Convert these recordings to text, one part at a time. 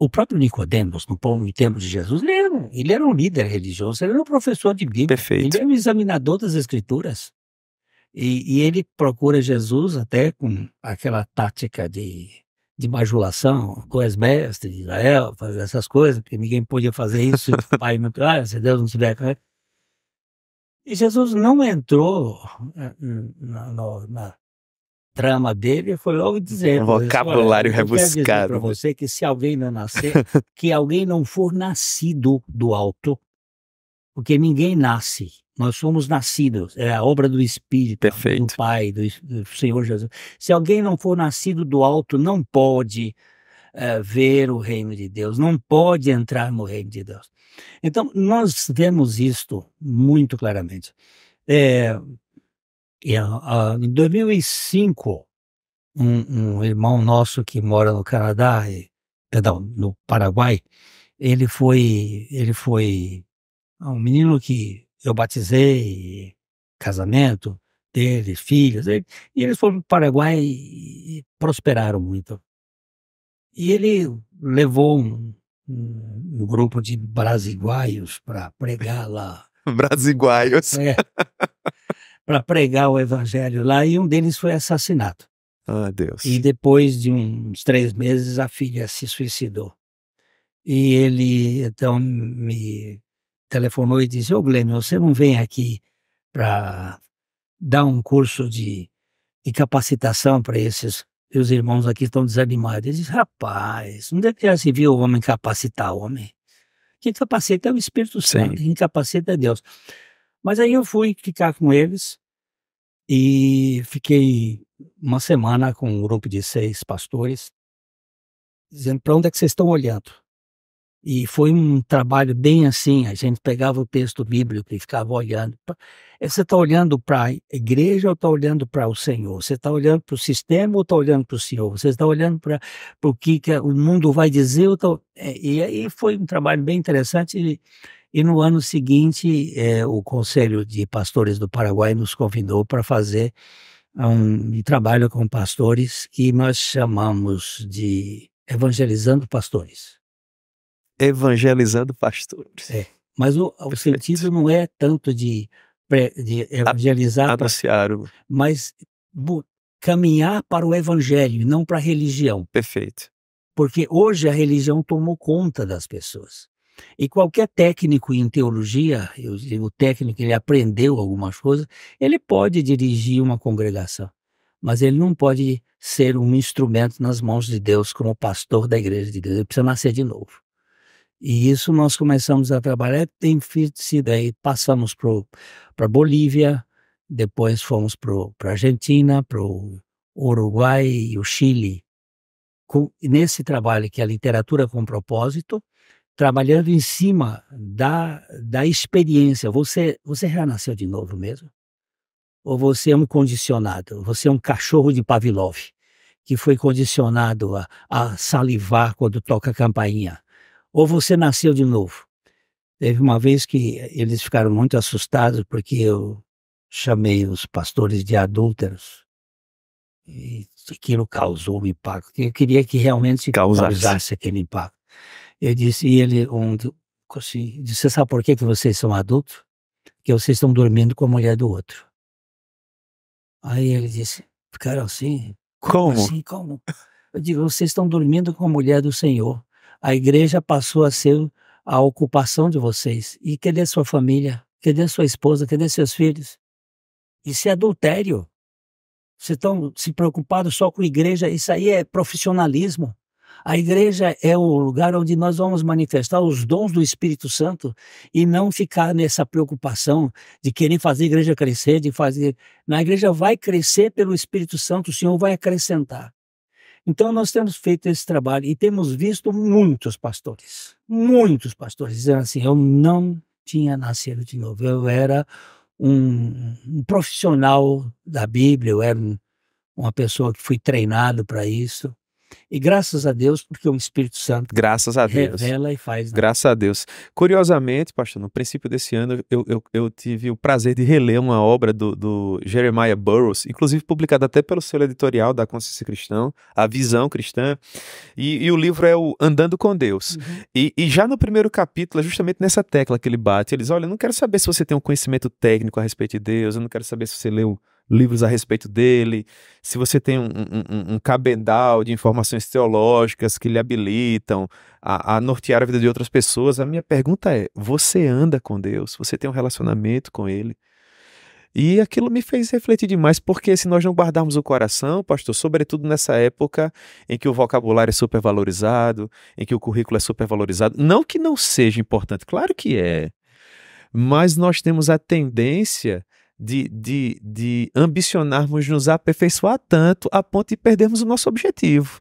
o próprio Nicodemos, no povo termos de Jesus, ele era, ele era, um líder religioso, ele era um professor de Bíblia, Perfeito. ele era um examinador das Escrituras. E, e, ele procura Jesus até com aquela tática de, de bajulação, com as mestres de Israel, fazer essas coisas, porque ninguém podia fazer isso, pai meu pai, ah, se Deus não tiver. E Jesus não entrou eh, na, na, na trama dele foi logo dizer Um vocabulário olha, rebuscado. para você que se alguém não nascer, que alguém não for nascido do alto, porque ninguém nasce. Nós somos nascidos. É a obra do Espírito, Perfeito. do Pai, do, do, Senhor Jesus. Se alguém não for nascido do alto, não pode é, ver o reino de Deus, não pode entrar no reino de Deus. Então, nós vemos isto muito claramente. É, ah, ah, em 2005, um, um, irmão nosso que mora no Canadá, perdão, no Paraguai, ele foi, ele foi ah, um menino que eu batizei, casamento dele, filhos, e eles foram para o Paraguai e prosperaram muito. E ele levou um, um grupo de brasiguaios para pregar lá. Brasiguaios. É. para pregar o evangelho lá e um deles foi assassinado. Ah, Deus. E depois de uns três meses, a filha se suicidou. E ele então me telefonou e disse: Ô oh, Glenn, você não vem aqui para dar um curso de, de capacitação para esses os irmãos aqui estão desanimados. Ele diz, rapaz, não deveria se vir o homem capacitar o homem. Quem capacita é o Espírito Santo, quem capacita é Deus. Mas aí eu fui ficar com eles e fiquei uma semana com um grupo de seis pastores, dizendo para onde é que vocês estão olhando. E foi um trabalho bem assim, a gente pegava o texto bíblico e ficava olhando. É você está olhando para a igreja ou está olhando para o Senhor? Você está olhando para o sistema ou está olhando para o Senhor? Você está olhando para o que, que, o mundo vai dizer? Tá... É, e aí foi um trabalho bem interessante. E e no ano seguinte, é, o Conselho de Pastores do Paraguai nos convidou para fazer ah, um trabalho com pastores que nós chamamos de Evangelizando Pastores. Evangelizando Pastores. É. Mas o, o sentido não é tanto de, de evangelizar, anunciar, pra, mas bu, caminhar para o evangelho, não para a religião. Perfeito. Porque hoje a religião tomou conta das pessoas. E qualquer técnico em teologia, eu, o técnico ele aprendeu algumas coisas, ele pode dirigir uma congregação, mas ele não pode ser um instrumento nas mãos de Deus como pastor da igreja de Deus. Ele precisa nascer de novo. E isso nós começamos a trabalhar, tem sido aí, passamos para Bolívia, depois fomos para Argentina, para o Uruguai e o Chile. Com, nesse trabalho que é a literatura com propósito, trabalhando em cima da, da experiência. Você, você já nasceu de novo mesmo? Ou você é um condicionado? Você é um cachorro de Pavlov que foi condicionado a, a salivar quando toca a campainha? Ou você nasceu de novo? Teve uma vez que eles ficaram muito assustados porque eu chamei os pastores de adúlteros. E aquilo causou um impacto. Eu queria que realmente causasse, causasse aquele impacto. Eu disse, e ele, um, assim, disse, você sabe por que, que vocês são adultos? Que vocês estão dormindo com a mulher do outro. Aí ele disse, ficaram assim? Como? Assim, como? Eu digo, vocês estão dormindo com a mulher do Senhor. A igreja passou a ser a ocupação de vocês. E cadê sua família? Cadê sua esposa? Cadê seus filhos? Isso é adultério. Vocês estão se preocupados só com a igreja. Isso aí é profissionalismo. A igreja é o lugar onde nós vamos manifestar os dons do Espírito Santo e não ficar nessa preocupação de querer fazer a igreja crescer, de fazer. Na igreja vai crescer pelo Espírito Santo, o Senhor vai acrescentar. Então nós temos feito esse trabalho e temos visto muitos pastores, muitos pastores dizendo assim: eu não tinha nascido de novo, eu era um, um profissional da Bíblia, eu era um, uma pessoa que fui treinado para isso e graças a Deus, porque o Espírito Santo graças a Deus. revela e faz. Né? Graças a Deus. Curiosamente, pastor, no princípio desse ano eu, eu, eu tive o prazer de reler uma obra do, do, Jeremiah Burroughs, inclusive publicada até pelo seu editorial da Consciência Cristã, A Visão Cristã, e, e o livro é o Andando com Deus. Uhum. E, e, já no primeiro capítulo, é justamente nessa tecla que ele bate, eles olha, eu não quero saber se você tem um conhecimento técnico a respeito de Deus, eu não quero saber se você leu livros a respeito dele, se você tem um, um, um cabedal de informações teológicas que lhe habilitam a, a, nortear a vida de outras pessoas, a minha pergunta é: você anda com Deus? Você tem um relacionamento com Ele? E aquilo me fez refletir demais, porque se nós não guardarmos o coração, pastor, sobretudo nessa época em que o vocabulário é supervalorizado, em que o currículo é supervalorizado, não que não seja importante, claro que é, mas nós temos a tendência de, de, de ambicionarmos nos aperfeiçoar tanto a ponto de perdermos o nosso objetivo,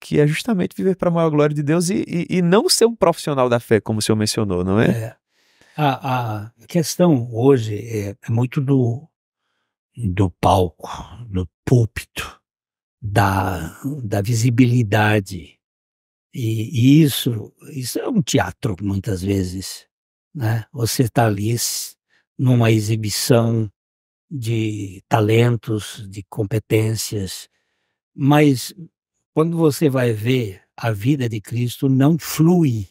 que é justamente viver para a maior glória de Deus e, e, e, não ser um profissional da fé, como o senhor mencionou, não é? é. A, a questão hoje é, é muito do, do palco, do púlpito, da, da visibilidade. E, e, isso, isso é um teatro, muitas vezes. Né? Você está ali numa exibição de talentos, de competências, mas quando você vai ver a vida de Cristo não flui.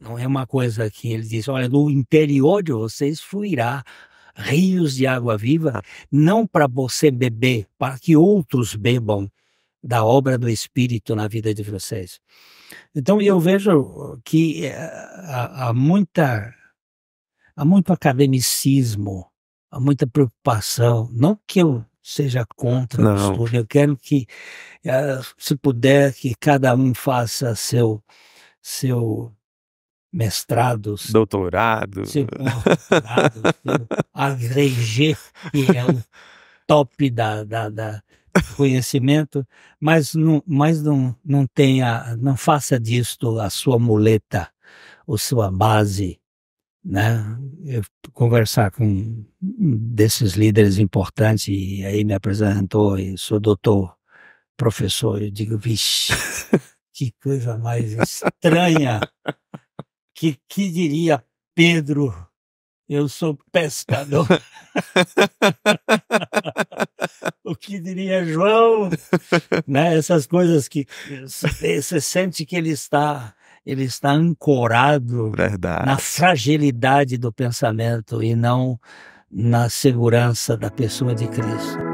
Não é uma coisa que ele diz, olha, no interior de vocês fluirá rios de água viva, não para você beber, para que outros bebam da obra do Espírito na vida de vocês. Então eu vejo que eh, há, há muita há muito academicismo, há muita preocupação. Não que eu seja contra não. o estudo, eu quero que, eh, se puder, que cada um faça seu, seu mestrado, doutorado, seu doutorado, que é o top da, da, da conhecimento, mas não, mas não, não tenha, não faça disto a sua muleta ou sua base né? Eu conversar com um desses líderes importantes e aí me apresentou e sou doutor, professor. Eu digo, vixe, que coisa mais estranha. Que que diria Pedro? Eu sou pescador. o que diria João? né? Essas coisas que você sente que ele está ele está ancorado Verdade. na fragilidade do pensamento e não na segurança da pessoa de Cristo.